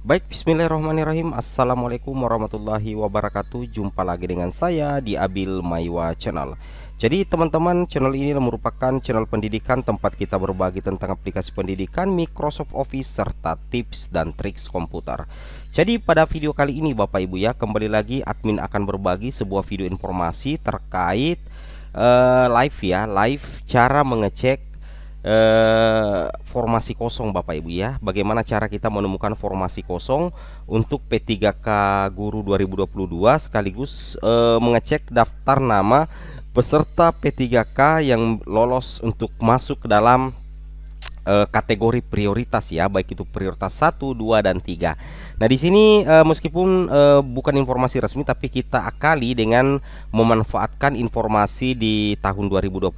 Baik, bismillahirrahmanirrahim Assalamualaikum warahmatullahi wabarakatuh Jumpa lagi dengan saya di Abil Maiwa Channel Jadi teman-teman, channel ini merupakan channel pendidikan Tempat kita berbagi tentang aplikasi pendidikan Microsoft Office Serta tips dan triks komputer Jadi pada video kali ini Bapak Ibu ya Kembali lagi admin akan berbagi sebuah video informasi terkait uh, live ya Live cara mengecek eh, formasi kosong Bapak Ibu ya. Bagaimana cara kita menemukan formasi kosong untuk P3K Guru 2022 sekaligus eh, mengecek daftar nama peserta P3K yang lolos untuk masuk ke dalam uh, kategori prioritas ya, baik itu prioritas 1, 2 dan 3. Nah, di sini uh, meskipun uh, bukan informasi resmi tapi kita akali dengan memanfaatkan informasi di tahun 2021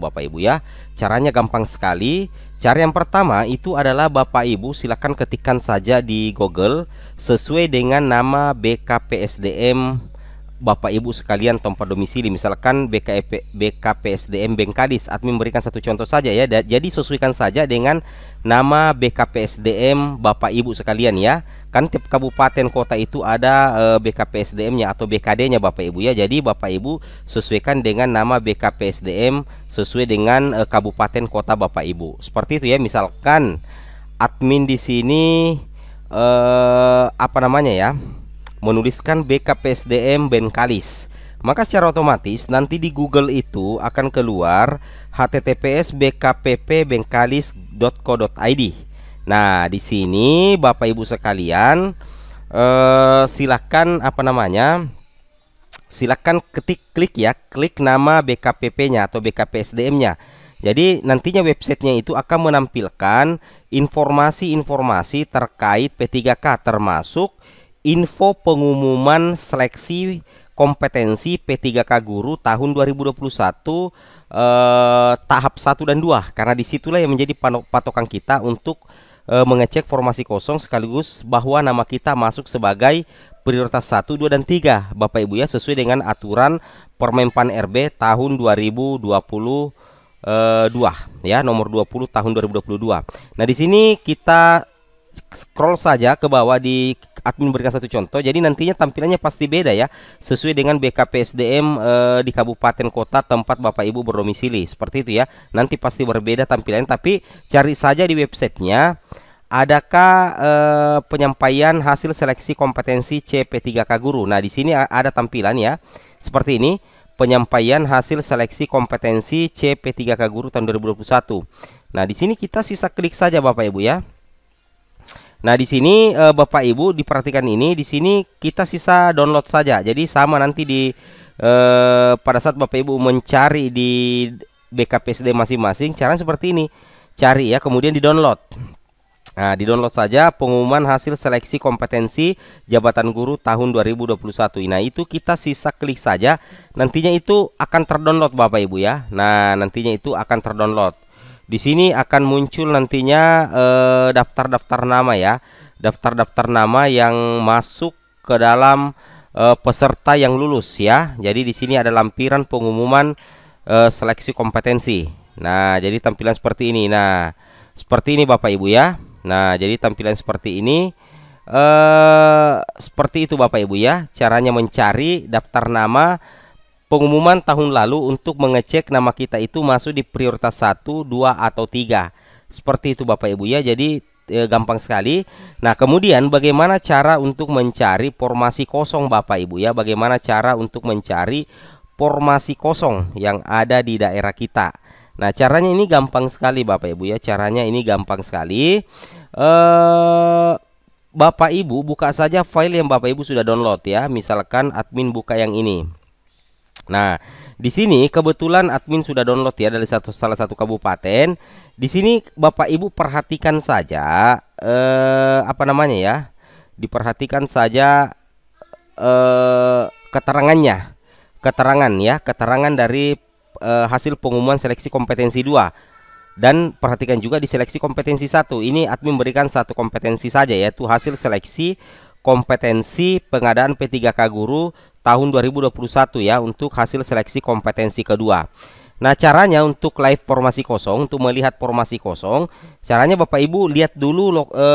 Bapak Ibu ya. Caranya gampang sekali. Cara yang pertama itu adalah Bapak Ibu silakan ketikkan saja di Google sesuai dengan nama BKPSDM Bapak Ibu sekalian tempat domisili misalkan BKP BKPSDM Bengkalis admin memberikan satu contoh saja ya jadi sesuaikan saja dengan nama BKPSDM Bapak Ibu sekalian ya kan tiap kabupaten kota itu ada eh, BKPSDM-nya atau BKD-nya Bapak Ibu ya jadi Bapak Ibu sesuaikan dengan nama BKPSDM sesuai dengan eh, kabupaten kota Bapak Ibu seperti itu ya misalkan admin di sini eh apa namanya ya menuliskan BKPSDM Benkalis maka secara otomatis nanti di Google itu akan keluar https bkppbengkalis.co.id. Nah, di sini Bapak Ibu sekalian eh silakan apa namanya? Silakan ketik klik ya, klik nama BKPP-nya atau BKPSDM-nya. Jadi nantinya websitenya itu akan menampilkan informasi-informasi terkait P3K termasuk info pengumuman seleksi kompetensi P3K guru tahun 2021 eh, tahap 1 dan 2 karena disitulah yang menjadi patokan kita untuk eh, mengecek formasi kosong sekaligus bahwa nama kita masuk sebagai prioritas 1, 2 dan 3 Bapak Ibu ya sesuai dengan aturan Permenpan RB tahun 2022 eh, ya nomor 20 tahun 2022. Nah, di sini kita scroll saja ke bawah di admin berikan satu contoh. Jadi nantinya tampilannya pasti beda ya, sesuai dengan BKP SDM e, eh, di kabupaten kota tempat Bapak Ibu berdomisili. Seperti itu ya. Nanti pasti berbeda tampilannya, tapi cari saja di websitenya. Adakah e, penyampaian hasil seleksi kompetensi CP3K guru? Nah, di sini ada tampilan ya. Seperti ini, penyampaian hasil seleksi kompetensi CP3K guru tahun 2021. Nah, di sini kita sisa klik saja Bapak Ibu ya. Nah, di sini e, Bapak Ibu diperhatikan ini, di sini kita sisa download saja. Jadi sama nanti di e, pada saat Bapak Ibu mencari di SD masing-masing, cara seperti ini. Cari ya, kemudian di-download. Nah, di-download saja pengumuman hasil seleksi kompetensi jabatan guru tahun 2021. Nah, itu kita sisa klik saja. Nantinya itu akan terdownload Bapak Ibu ya. Nah, nantinya itu akan terdownload. Di sini akan muncul nantinya eh, daftar-daftar eh, nama ya, daftar-daftar nama yang masuk ke dalam eh, peserta yang lulus ya. Jadi di sini ada lampiran pengumuman eh, seleksi kompetensi. Nah, jadi tampilan seperti ini. Nah, seperti ini Bapak Ibu ya. Nah, jadi tampilan seperti ini eh seperti itu Bapak Ibu ya, caranya mencari daftar nama pengumuman tahun lalu untuk mengecek nama kita itu masuk di prioritas 1, 2 atau 3. Seperti itu Bapak Ibu ya. Jadi e, gampang sekali. Nah, kemudian bagaimana cara untuk mencari formasi kosong Bapak Ibu ya? Bagaimana cara untuk mencari formasi kosong yang ada di daerah kita? Nah, caranya ini gampang sekali Bapak Ibu ya. Caranya ini gampang sekali. E, Bapak Ibu buka saja file yang Bapak Ibu sudah download ya. Misalkan admin buka yang ini. Nah, di sini kebetulan admin sudah download ya dari satu salah satu kabupaten. Di sini Bapak Ibu perhatikan saja eh apa namanya ya? Diperhatikan saja eh keterangannya. Keterangan ya, keterangan dari eh, hasil pengumuman seleksi kompetensi 2. Dan perhatikan juga di seleksi kompetensi satu Ini admin berikan satu kompetensi saja yaitu hasil seleksi kompetensi pengadaan P3K guru tahun 2021 ya untuk hasil seleksi kompetensi kedua. Nah, caranya untuk live formasi kosong, untuk melihat formasi kosong, caranya Bapak Ibu lihat dulu lo, e,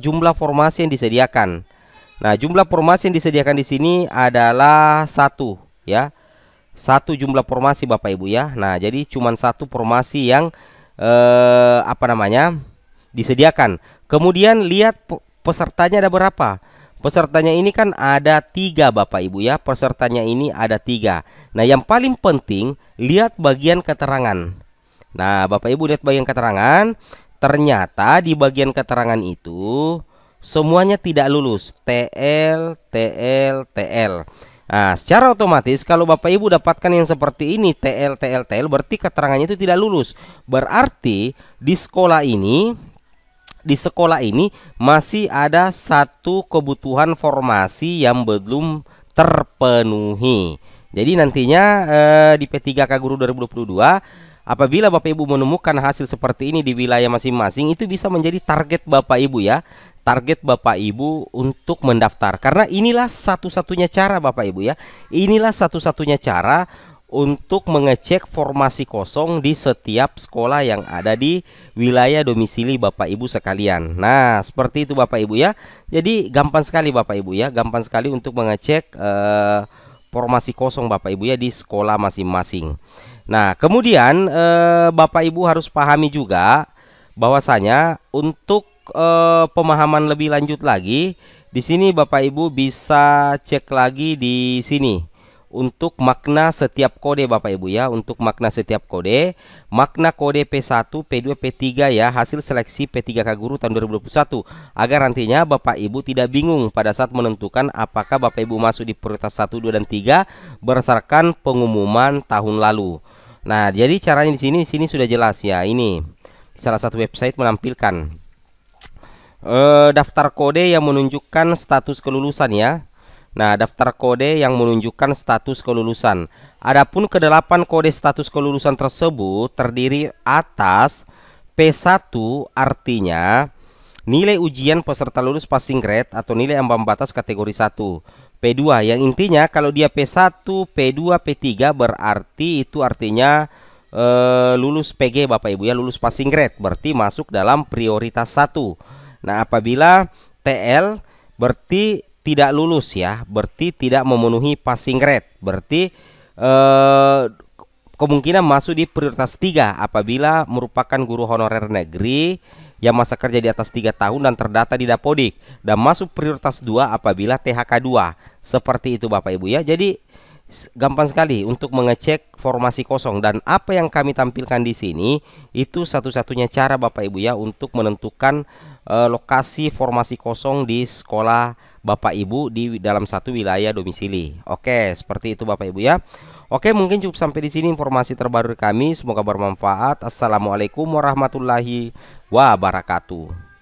jumlah formasi yang disediakan. Nah, jumlah formasi yang disediakan di sini adalah satu, ya. Satu jumlah formasi Bapak Ibu ya. Nah, jadi cuma satu formasi yang e, apa namanya? disediakan. Kemudian lihat pesertanya ada berapa. Pesertanya ini kan ada tiga Bapak Ibu ya Pesertanya ini ada tiga Nah yang paling penting lihat bagian keterangan Nah Bapak Ibu lihat bagian keterangan Ternyata di bagian keterangan itu Semuanya tidak lulus TL, TL, TL Nah secara otomatis kalau Bapak Ibu dapatkan yang seperti ini TL, TL, TL Berarti keterangannya itu tidak lulus Berarti di sekolah ini di sekolah ini masih ada satu kebutuhan formasi yang belum terpenuhi. Jadi nantinya eh, di P3K Guru 2022 Apabila Bapak Ibu menemukan hasil seperti ini di wilayah masing-masing itu bisa menjadi target Bapak Ibu ya. Target Bapak Ibu untuk mendaftar karena inilah satu-satunya cara Bapak Ibu ya. Inilah satu-satunya cara untuk mengecek formasi kosong di setiap sekolah yang ada di wilayah domisili Bapak Ibu sekalian. Nah, seperti itu Bapak Ibu ya. Jadi gampang sekali Bapak Ibu ya, gampang sekali untuk mengecek eh, formasi kosong Bapak Ibu ya di sekolah masing-masing. Nah, kemudian eh, Bapak Ibu harus pahami juga bahwasanya untuk eh, pemahaman lebih lanjut lagi di sini Bapak Ibu bisa cek lagi di sini untuk makna setiap kode Bapak Ibu ya untuk makna setiap kode makna kode P1 P2 P3 ya hasil seleksi P3K Guru tahun 2021 agar nantinya Bapak Ibu tidak bingung pada saat menentukan apakah Bapak Ibu masuk di prioritas 1 2 dan 3 berdasarkan pengumuman tahun lalu nah jadi caranya di sini di sini sudah jelas ya ini salah satu website menampilkan e, daftar kode yang menunjukkan status kelulusan ya Nah, daftar kode yang menunjukkan status kelulusan. Adapun kedelapan kode status kelulusan tersebut terdiri atas P1 artinya nilai ujian peserta lulus passing grade atau nilai ambang batas kategori 1. P2 yang intinya kalau dia P1, P2, P3 berarti itu artinya e, lulus PG Bapak Ibu ya, lulus passing grade berarti masuk dalam prioritas 1. Nah, apabila TL berarti tidak lulus ya, berarti tidak memenuhi passing grade. Berarti eh, kemungkinan masuk di prioritas 3 apabila merupakan guru honorer negeri yang masa kerja di atas 3 tahun dan terdata di Dapodik dan masuk prioritas 2 apabila THK 2. Seperti itu Bapak Ibu ya. Jadi gampang sekali untuk mengecek formasi kosong dan apa yang kami tampilkan di sini itu satu-satunya cara Bapak Ibu ya untuk menentukan eh, lokasi formasi kosong di sekolah Bapak Ibu di dalam satu wilayah domisili. Oke, seperti itu Bapak Ibu ya. Oke, mungkin cukup sampai di sini informasi terbaru kami. Semoga bermanfaat. Assalamualaikum warahmatullahi wabarakatuh.